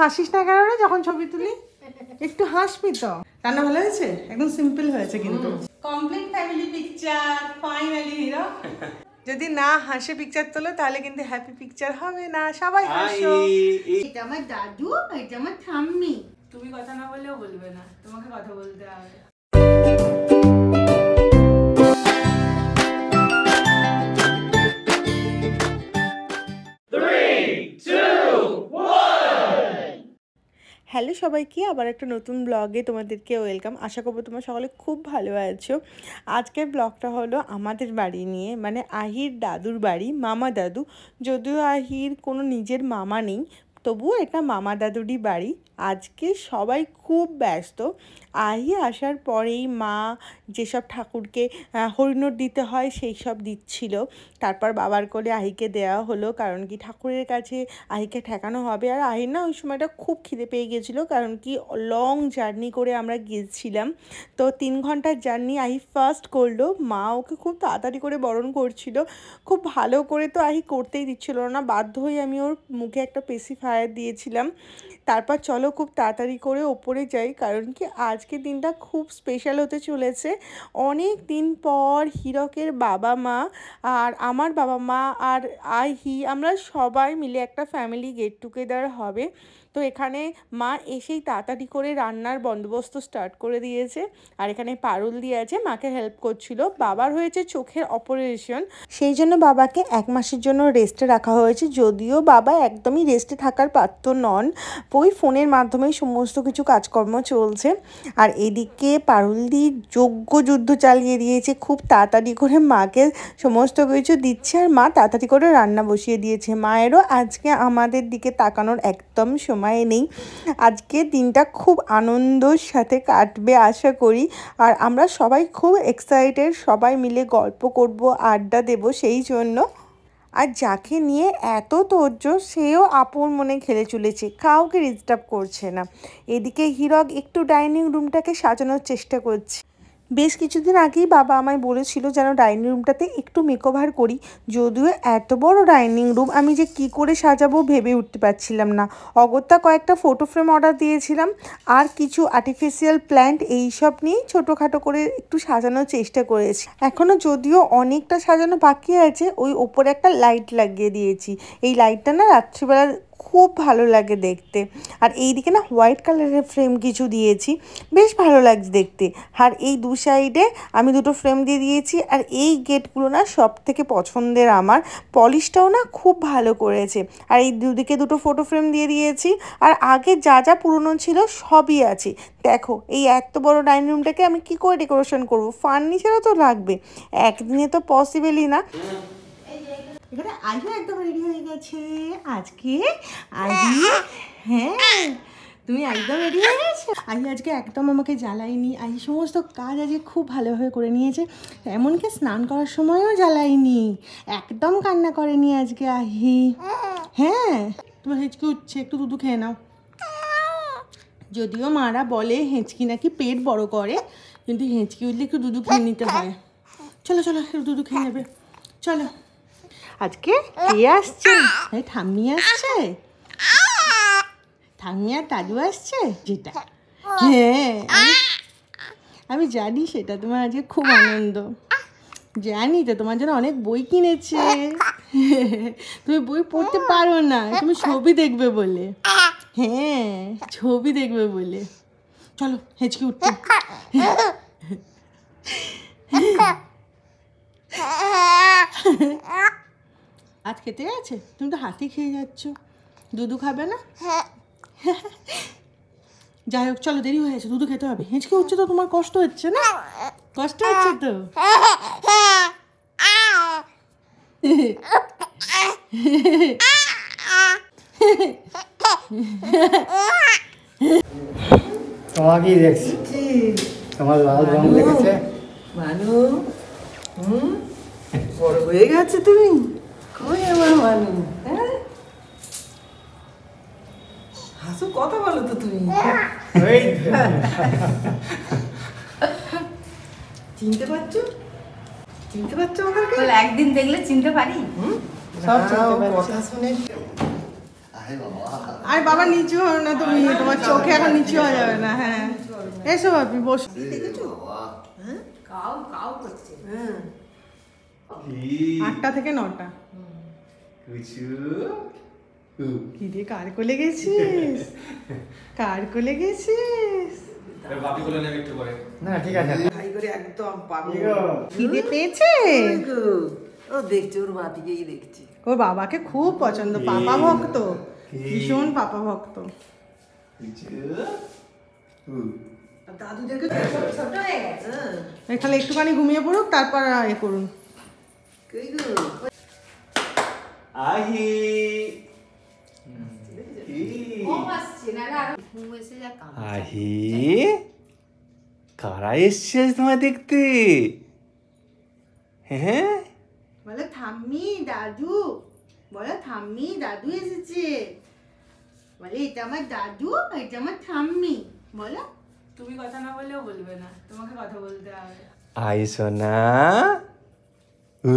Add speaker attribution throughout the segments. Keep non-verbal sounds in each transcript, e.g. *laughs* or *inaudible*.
Speaker 1: হাসিস না কেন যখন ছবি তুলি একটু হাসবি তো রান্না ভালো হয়েছে একদম সিম্পল হয়েছে কিন্তু complete family picture finally hero যদি না হাসে পিকচার তোলো তাহলে কিন্তু হ্যাপি পিকচার হবে না সবাই হাসো এটা আমার দাদু এটা আমার ঠাম্মি তুমি কথা না বললেও বলবে না তোমাকে কথা বলতে হবে হ্যালো সবাইকে আবার একটা নতুন ব্লগে তোমাদেরকে ওয়েলকাম আশা করবো তোমরা সকলে খুব ভালো আছো আজকের ব্লগটা হলো আমাদের বাড়ি নিয়ে মানে আহির দাদুর বাড়ি মামা দাদু যদিও আহির কোনো নিজের মামা নেই তবুও এটা মামা দাদুরই বাড়ি আজকে সবাই খুব ব্যস্ত আহি আসার পরেই মা যেসব ঠাকুরকে হরিণর দিতে হয় সেই সব দিচ্ছিল তারপর বাবার কোলে আহিকে দেওয়া হলো কারণ কি ঠাকুরের কাছে আহিকে ঠেকানো হবে আর আহি না ওই সময়টা খুব খিদে পেয়ে গেছিলো কারণ কি লং জার্নি করে আমরা গিয়েছিলাম তো তিন ঘন্টার জার্নি আহি ফার্স্ট করলো মা ওকে খুব তাড়াতাড়ি করে বরণ করছিল খুব ভালো করে তো আহি করতেই দিচ্ছিল না বাধ্য হয়ে আমি ওর মুখে একটা পেসিফায়ার দিয়েছিলাম তারপর চলো খুব তাড়াতাড়ি করে ওপরে যাই কারণ কি আজকে দিনটা খুব স্পেশাল হতে চলেছে অনেক দিন পর হীরকের বাবা মা আর আমার বাবা মা আর আই হি আমরা সবাই মিলে একটা ফ্যামিলি গেট টুগেদার হবে তো এখানে মা এসেই তাড়াতাড়ি করে রান্নার বন্দোবস্ত স্টার্ট করে দিয়েছে আর এখানে পারুল দিয়ে আছে মাকে হেল্প করছিল বাবার হয়েছে চোখের অপারেশন সেই জন্য বাবাকে এক মাসের জন্য রেস্টে রাখা হয়েছে যদিও বাবা একদমই রেস্টে থাকার পাত্র নন ওই ফোনের মাধ্যমেই সমস্ত কিছু কাজকর্ম চলছে আর এদিকে পারুলদি যোগ্য যুদ্ধ চালিয়ে দিয়েছে খুব তাড়াতাড়ি করে মাকে সমস্ত কিছু দিচ্ছে আর মা তাড়াতাড়ি করে রান্না বসিয়ে দিয়েছে মায়েরও আজকে আমাদের দিকে তাকানোর একদম সময় সময় নেই আজকে দিনটা খুব আনন্দর সাথে কাটবে আশা করি আর আমরা সবাই খুব এক্সাইটেড সবাই মিলে গল্প করব আড্ডা দেব সেই জন্য আর যাকে নিয়ে এত তর্য সেও আপন মনে খেলে চলেছে কাউকে ডিস্টার্ব করছে না এদিকে হিরক একটু ডাইনিং রুমটাকে সাজানোর চেষ্টা করছে বেশ কিছুদিন আগেই বাবা আমায় বলেছিল যেন ডাইনিং রুমটাতে একটু মেকওভার করি যদিও এত বড় ডাইনিং রুম আমি যে কি করে সাজাবো ভেবে উঠতে পারছিলাম না অগত্যা কয়েকটা ফটো ফ্রেম অর্ডার দিয়েছিলাম আর কিছু আর্টিফিশিয়াল প্ল্যান্ট এইসব নিয়েই ছোটোখাটো করে একটু সাজানোর চেষ্টা করেছি এখনও যদিও অনেকটা সাজানো বাকি আছে ওই ওপরে একটা লাইট লাগিয়ে দিয়েছি এই লাইটটা না রাত্রিবেলা খুব ভালো লাগে দেখতে আর এই দিকে না হোয়াইট কালারের ফ্রেম কিছু দিয়েছি বেশ ভালো লাগছে দেখতে আর এই দু সাইডে আমি দুটো ফ্রেম দিয়ে দিয়েছি আর এই গেটগুলো না সব থেকে পছন্দের আমার পলিশটাও না খুব ভালো করেছে আর এই দুদিকে দুটো ফটো ফ্রেম দিয়ে দিয়েছি আর আগে যা যা পুরনো ছিল সবই আছে দেখো এই এত বড় ডাইনিং রুমটাকে আমি কি করে ডেকোরেশন করব ফার্নিচারও তো লাগবে একদিনে তো পসিবেলই না এখানে আজও একদম রেডি হয়ে গেছে আজকে আজি হ্যাঁ।, হ্যাঁ তুমি একদম রেডি হয়ে গেছো আহি আজকে একদম আমাকে জ্বালাইনি আহি সমস্ত কাজ আজকে খুব ভালোভাবে করে নিয়েছে এমনকি স্নান করার সময়ও জ্বালাইনি একদম কান্না করেনি আজকে আহি হ্যাঁ তোমার হেঁচকি উঠছে একটু দুধু খেয়ে নাও যদিও মারা বলে হেঁচকি নাকি পেট বড় করে কিন্তু হেঁচকি উঠলে একটু দুধু খেয়ে নিতে হয় চলো চলো একটু দুধু খেয়ে নেবে চলো আজকে কে আসছে এই ঠাম্মি আসছে ঠাম্মি আর দাদু আসছে যেটা হ্যাঁ আমি জানি সেটা তোমার আজকে খুব আনন্দ জানি তো তোমার জন্য অনেক বই কিনেছে তুমি বই পড়তে পারো না তুমি ছবি দেখবে বলে হ্যাঁ ছবি দেখবে বলে চলো হেঁচকে উঠতে হ্যাঁ আজ খেতে গেছে তুমি তো হাতি খেয়ে যাচ্ছ দুধু খাবে না হ্যাঁ *laughs* যাই হোক চলো দেরি হয়ে গেছে দুধু খেতে হবে হেঁচকে হচ্ছে তো তোমার কষ্ট হচ্ছে না কষ্ট হচ্ছে তো হুম বড় হয়ে গেছে তুমি কই আমার মানু কথা বলো তো তুমি চিনতে পারছো চিনতে পারছো আমাকে একদিন দেখলে চিনতে পারি
Speaker 2: সব হ্যাঁ, কথা শুনে আরে বাবা নিচু হও না তুমি তোমার চোখে এখন নিচু হয়ে যাবে না হ্যাঁ এসো
Speaker 1: ভাবি বস দেখেছো হ্যাঁ আটটা থেকে নটা কি রে কার কোলে গেছিস *laughs* কার কোলে গেছিস ভাই করে একদম পেয়েছে ও দেখছি ওর দেখছি ওর বাবাকে খুব পছন্দ পাপা ভক্ত ভীষণ পাপা ভক্ত একটুখানি ঘুমিয়ে পড়ুক তারপর এ করুন 아히 আহি কারা এসছে আজ তোমায় দেখতে হ্যাঁ, হ্যাঁ? বলো থাম্মি দাদু বলো থাম্মি দাদু এসেছে বলে এটা আমার দাদু এটা আমার থাম্মি বলো তুমি কথা না বললেও বলবে না তোমাকে কথা বলতে হবে আই সোনা উ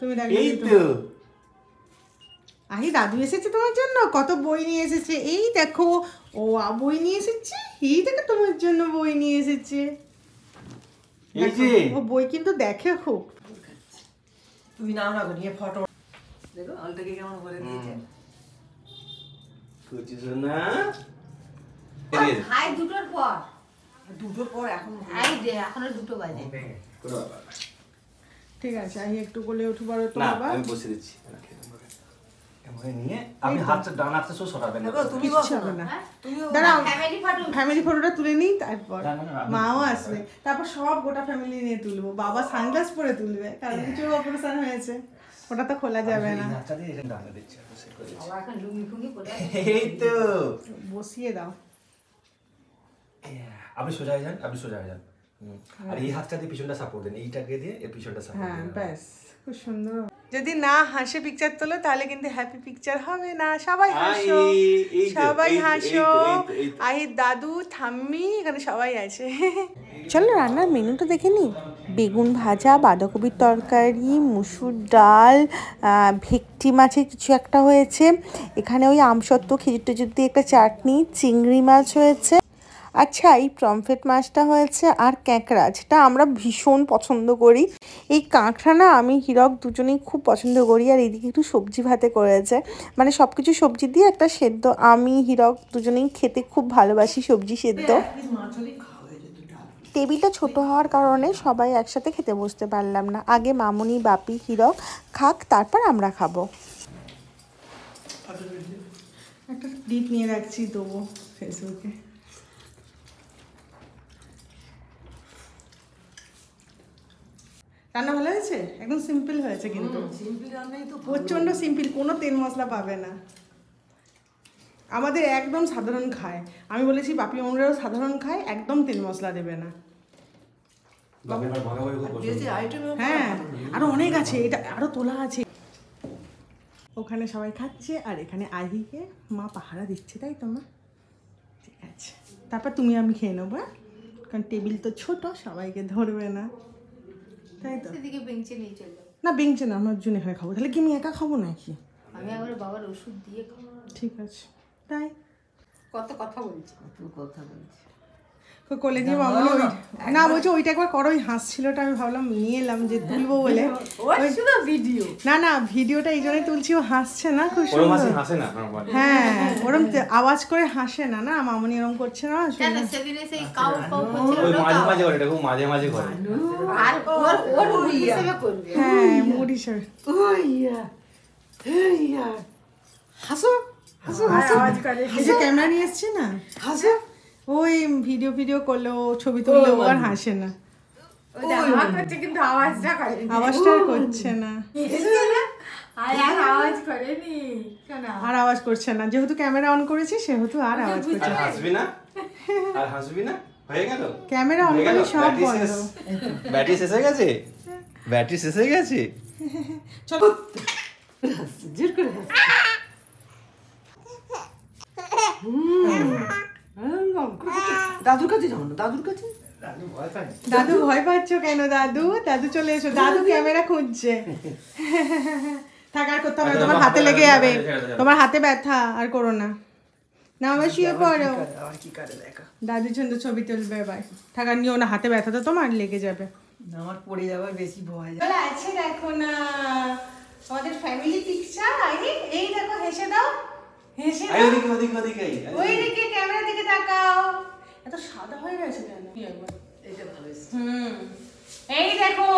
Speaker 1: তুমি এই আরে দাদু এসেছে তোমার জন্য কত বই নিয়ে এসেছে এই দেখো ও বই নিয়ে এসেছে এই দেখো তোমার জন্য বই নিয়ে এসেছে ও বই কিন্তু দেখে খুব তুমি নাও না নিয়ে ফটো দেখো আলটাকে কেমন করে দিয়েছে কুচিস না খাই দুটোর পর দুটোর পর এখন হাই দে এখন আর দুটো বাজে হ্যাঁ, কোনো ব্যাপার ঠিক আছে আমি একটু কোলে উঠবার তো আমি বসে দিচ্ছি ফ্যামিলি ফটোটা তুলে নিই তারপর মাও আসবে তারপর সব গোটা ফ্যামিলি নিয়ে তুলবো বাবা সানগ্লাস পরে তুলবে হ্যাঁ। কিছু হয়েছে ওটা তো খোলা যাবে না এই তো বসিয়ে দাও আপনি সোজা হয়ে যান আপনি সোজা হয়ে যান আর এই হাতটা দিয়ে পিছনটা সাপোর্ট দেন এইটাকে দিয়ে এর পিছনটা সাপোর্ট হ্যাঁ ব্যাস খুব সুন্দর যদি না হাসে পিকচার তোলো তাহলে কিন্তু হ্যাপি পিকচার হবে না সবাই হাসো সবাই হাসো আহির দাদু থাম্মি এখানে সবাই আছে চলো রান্নার মেনুটা দেখে নিই বেগুন ভাজা বাঁধাকপির তরকারি মুসুর ডাল ভেকটি মাছের কিছু একটা হয়েছে এখানে ওই আমসত্ত্ব খেজুর টেজুর দিয়ে একটা চাটনি চিংড়ি মাছ হয়েছে আচ্ছা এই প্রমফেট মাছটা হয়েছে আর ক্যাঁকড়া যেটা আমরা ভীষণ পছন্দ করি এই কাঁকড়া না আমি হিরক দুজনেই খুব পছন্দ করি আর এদিকে একটু সবজি ভাতে করেছে মানে সব কিছু সবজি দিয়ে একটা সেদ্ধ আমি হিরক দুজনেই খেতে খুব ভালোবাসি সবজি সেদ্ধ টেবিলটা ছোট হওয়ার কারণে সবাই একসাথে খেতে বসতে পারলাম না আগে মামুনি বাপি হিরক খাক তারপর আমরা খাবো আচ্ছা, একটা ডিট নিয়ে রাখছি দেবো ফেসবুকে রান্না ভালো হয়েছে একদম সিম্পল হয়েছে কিন্তু প্রচণ্ড সিম্পল কোনো তেল মশলা পাবে না আমাদের একদম সাধারণ খায় আমি বলেছি বাপি ওমরাও সাধারণ খায় একদম তেল মশলা দেবে না হ্যাঁ আরো অনেক আছে এটা আরও তোলা আছে ওখানে সবাই খাচ্ছে আর এখানে আহিকে মা পাহারা দিচ্ছে তাই তো ঠিক আছে তারপর তুমি আমি খেয়ে নেবো হ্যাঁ? কারণ টেবিল তো ছোট সবাইকে ধরবে না তাই তো সেদিকে বেঞ্চে নিয়ে চললো না বেঞ্চে না আমার জন্য এখানে খাবো তাহলে কি আমি একা খাবো নাকি আমি আমার বাবার ওষুধ দিয়ে খাবো ঠিক আছে তাই কত কথা বলছি কত কথা বলছি কোলে নিয়ে বাবা না বলছে ওইটা একবার করো ওই হাসছিলটা আমি ভাবলাম নিয়ে এলাম যে তুলবো বলে ভিডিও না না ভিডিওটা এই জন্যই তুলছি ও হাসছে না খুব সুন্দর হ্যাঁ ওরম আওয়াজ করে হাসে না না মামুনি এরম করছে না মাঝে মাঝে হ্যাঁ মুড হিসাবে হাসো হাসো হাসো ক্যামেরা নিয়ে এসছে না হাসো ওই ভিডিও ভিডিও করলে ছবি তুললে ও আর হাসে না আওয়াজটা করে করছে না আর আওয়াজ করছে না যেহেতু ক্যামেরা অন করেছি সেহেতু আর আওয়াজ করছে না আর হাসবি না হয়ে গেল ক্যামেরা অন করে সব ব্যাটারি শেষ হয়ে গেছে ব্যাটারি শেষ হয়ে গেছে চলো জোর করে হুম হ্যাঁ, দাদুর কাছে যাও না দাদুর কাছে দাদু ভয় পাচ্ছ কেন দাদু দাদু চলে এসো দাদু ক্যামেরা খুঁজছে থাকার করতে হবে তোমার হাতে লেগে যাবে তোমার হাতে ব্যথা আর করো না না আচ্ছা, ছবি তুলবে থাকার না হাতে তোমার লেগে যাবে পড়ে বেশি ভয় আছে দেখো না আমাদের এই দেখো হেসে দাও হেসে ক্যামেরা দিকে তাকাও এত সাদা হয়ে গেছে কেন একবার এটা ভালো হুম এই দেখো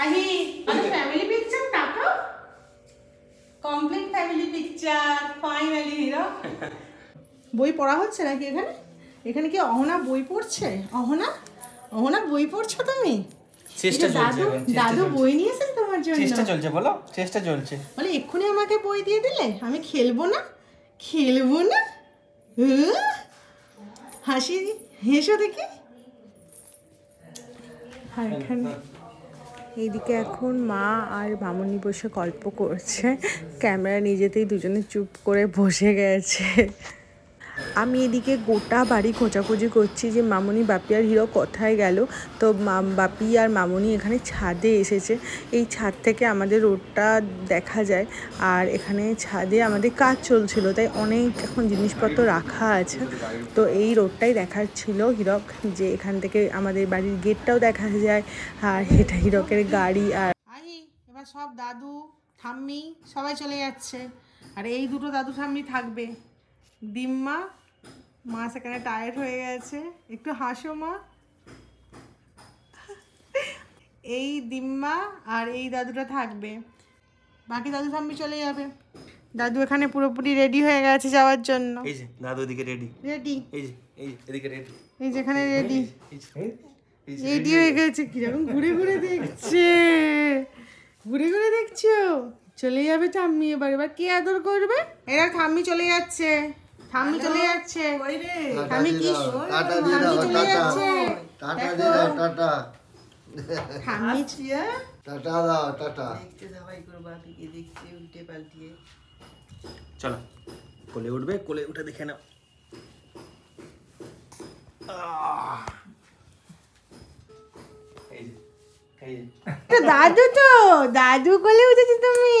Speaker 1: আহি আমি ফ্যামিলি পিকচার তাকাও complete family picture finally hero বই পড়া হচ্ছে নাকি এখানে এখানে কি অহনা বই পড়ছে অহনা অহনা বই পড়ছো তুমি চেষ্টা চলছে দাদু বই নিয়েছেন তোমার জন্য চেষ্টা চলছে বলো চেষ্টা চলছে বলে এক্ষুনি আমাকে বই দিয়ে দিলে আমি খেলবো না খেলবো না হাসি হেসো দেখি এইদিকে এখন মা আর মামনি বসে গল্প করছে ক্যামেরা নিজেতেই দুজনে চুপ করে বসে গেছে আমি এদিকে গোটা বাড়ি খোঁজাখুঁজি করছি যে মামনি বাপি আর হিরো কোথায় গেল তো বাপি আর মামনি এখানে ছাদে এসেছে এই ছাদ থেকে আমাদের রোডটা দেখা যায় আর এখানে ছাদে আমাদের কাজ চলছিল তাই অনেক এখন জিনিসপত্র রাখা আছে তো এই রোডটাই দেখার ছিল হিরক যে এখান থেকে আমাদের বাড়ির গেটটাও দেখা যায় আর এটা হিরকের গাড়ি আর এবার সব দাদু ঠাম্মি সবাই চলে যাচ্ছে আর এই দুটো দাদু ঠাম্মি থাকবে ডিম্মা মা সেখানে টায়ার্ড হয়ে গেছে একটু হাসো মা এই ডিম্মা আর এই দাদুটা থাকবে বাকি দাদু সামনে চলে যাবে দাদু এখানে পুরোপুরি রেডি হয়ে গেছে যাওয়ার জন্য এই যে দাদু এদিকে রেডি রেডি এই যে এই এদিকে রেডি
Speaker 2: এই যেখানে রেডি
Speaker 1: রেডি হয়ে গেছে কি রকম ঘুরে ঘুরে দেখছে ঘুরে ঘুরে দেখছো চলে যাবে চাম্মি এবার এবার কে আদর করবে এরা থাম্মি চলে যাচ্ছে চলে যাচ্ছে হ্যাঁ, কি টাটা দাও টাটা টাটা দিয়ে দাও টাটা হ্যাঁ? টাটা দাও টাটা দেখতে উল্টে পাল্টিয়ে চলো কোলে উঠবে কোলে উঠে দেখে নাও দাদু তো দাদু কোলে উঠেছি তুমি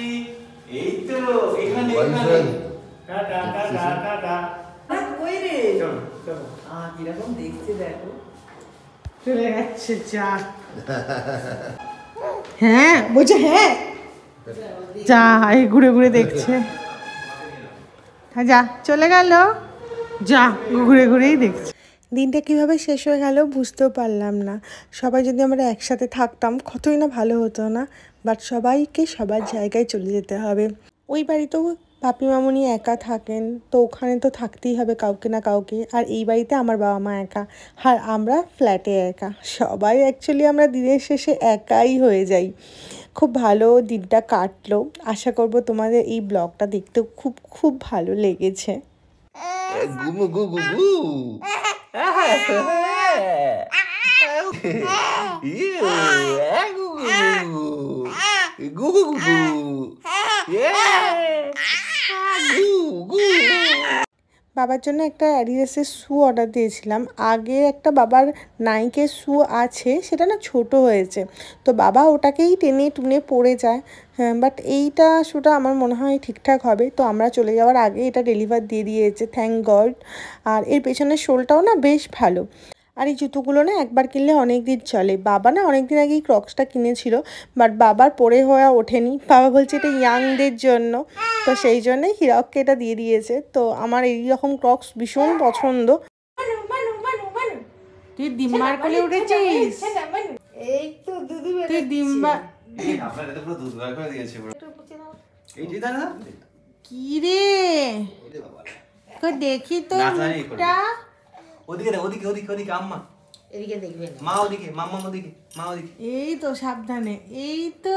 Speaker 1: যা হ্যাঁ বলছে হ্যাঁ যা ঘুরে ঘুরে দেখছে হ্যাঁ যা চলে গেল যা ঘুরে ঘুরেই দেখছে দিনটা কিভাবে শেষ হয়ে গেল বুঝতেও পারলাম না সবাই যদি আমরা একসাথে থাকতাম কতই না ভালো হতো না বাট সবাইকে সবার জায়গায় চলে যেতে হবে ওই বাড়িতেও পাপি মামনি একা থাকেন তো ওখানে তো থাকতেই হবে কাউকে না কাউকে আর এই বাড়িতে আমার বাবা মা একা আর আমরা ফ্ল্যাটে একা সবাই অ্যাকচুয়ালি আমরা দিনের শেষে একাই হয়ে যাই খুব ভালো দিনটা কাটলো আশা করব তোমাদের এই ব্লগটা দেখতে খুব খুব ভালো লেগেছে goo goo goo goo goo goo বাবার জন্য একটা অ্যাডিডাসের শ্যু অর্ডার দিয়েছিলাম আগে একটা বাবার নাইকের শ্যু আছে সেটা না ছোট হয়েছে তো বাবা ওটাকেই টেনে টুনে পড়ে যায় হ্যাঁ বাট এইটা শ্যুটা আমার মনে হয় ঠিকঠাক হবে তো আমরা চলে যাওয়ার আগে এটা ডেলিভার দিয়ে দিয়েছে থ্যাংক গড আর এর পেছনের শোলটাও না বেশ ভালো আর এই জুতোগুলো না একবার কিনলে অনেক দিন চলে বাবা না অনেক দিন আগেই ক্রক্সটা কিনেছিল বাট বাবার পরে হওয়া ওঠেনি বাবা বলছে এটা ইয়াংদের জন্য তো সেই জন্যে হিরককে এটা দিয়ে দিয়েছে তো আমার এই রকম ক্রক্স ভীষণ পছন্দ তুই উঠেছিস তুই ডিম্বার কি রে দেখি তো ওদিকে ওদিকে ওদিকে ওদিকে আম্মা মা ওদিকে এই তো সাবধানে এই তো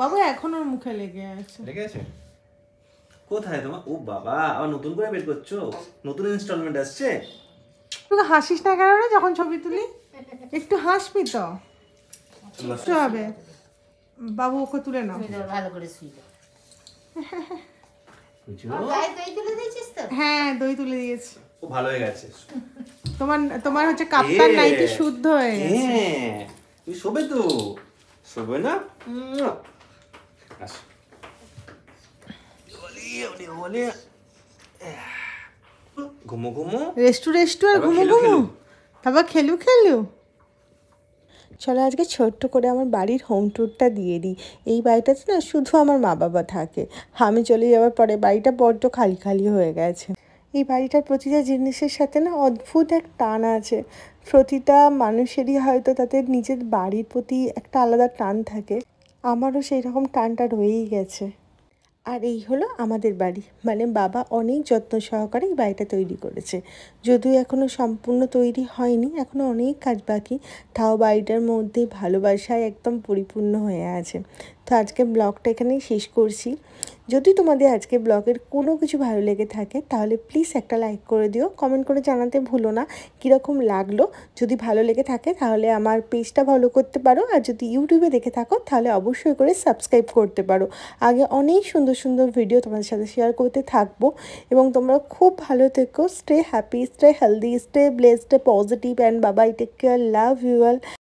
Speaker 1: বাবু এখন মুখে লেগে আছে লেগে আছে কোথায় তোমার ও বাবা আবার নতুন করে বের করছো নতুন ইনস্টলমেন্ট আসছে তোকে হাসিস না কেন যখন ছবি তুলি একটু হাসবি তো একটু হবে বাবু ওকে তুলে নাও ভালো করে শুই হ্যাঁ দই তুলে দিয়েছি খুব ভালো হয়ে গেছে তোমার তোমার হচ্ছে কাপ্তান নাইটি শুদ্ধ হয়ে গেছে তুমি শোবে তো শোবে না ঘুমো ঘুমো রেস্টু রেস্টু আর ঘুমো ঘুমো খেলু খেলু চলো আজকে ছোট্ট করে আমার বাড়ির হোম ট্যুরটা দিয়ে দিই এই বাড়িটাতে না শুধু আমার মা বাবা থাকে আমি চলে যাওয়ার পরে বাড়িটা বড্ড খালি খালি হয়ে গেছে এই বাড়িটার প্রতিটা জিনিসের সাথে না অদ্ভুত এক টান আছে প্রতিটা মানুষেরই হয়তো তাদের নিজের বাড়ির প্রতি একটা আলাদা টান থাকে আমারও সেই রকম টানটা রয়েই গেছে আর এই হলো আমাদের বাড়ি মানে বাবা অনেক যত্ন সহকারে এই বাড়িটা তৈরি করেছে যদিও এখনও সম্পূর্ণ তৈরি হয়নি এখনও অনেক কাজ বাকি তাও বাড়িটার মধ্যে ভালোবাসায় একদম পরিপূর্ণ হয়ে আছে তো আজকে ব্লগটা এখানেই শেষ করছি যদি তোমাদের আজকে ব্লগের কোনো কিছু ভালো লেগে থাকে তাহলে প্লিজ একটা লাইক করে দিও কমেন্ট করে জানাতে ভুলো না কীরকম লাগলো যদি ভালো লেগে থাকে তাহলে আমার পেজটা ভালো করতে পারো আর যদি ইউটিউবে দেখে থাকো তাহলে অবশ্যই করে সাবস্ক্রাইব করতে পারো আগে অনেক সুন্দর সুন্দর ভিডিও তোমাদের সাথে শেয়ার করতে থাকবো এবং তোমরা খুব ভালো থেকো stay happy stay healthy stay blessed positive and বাবা take care love you all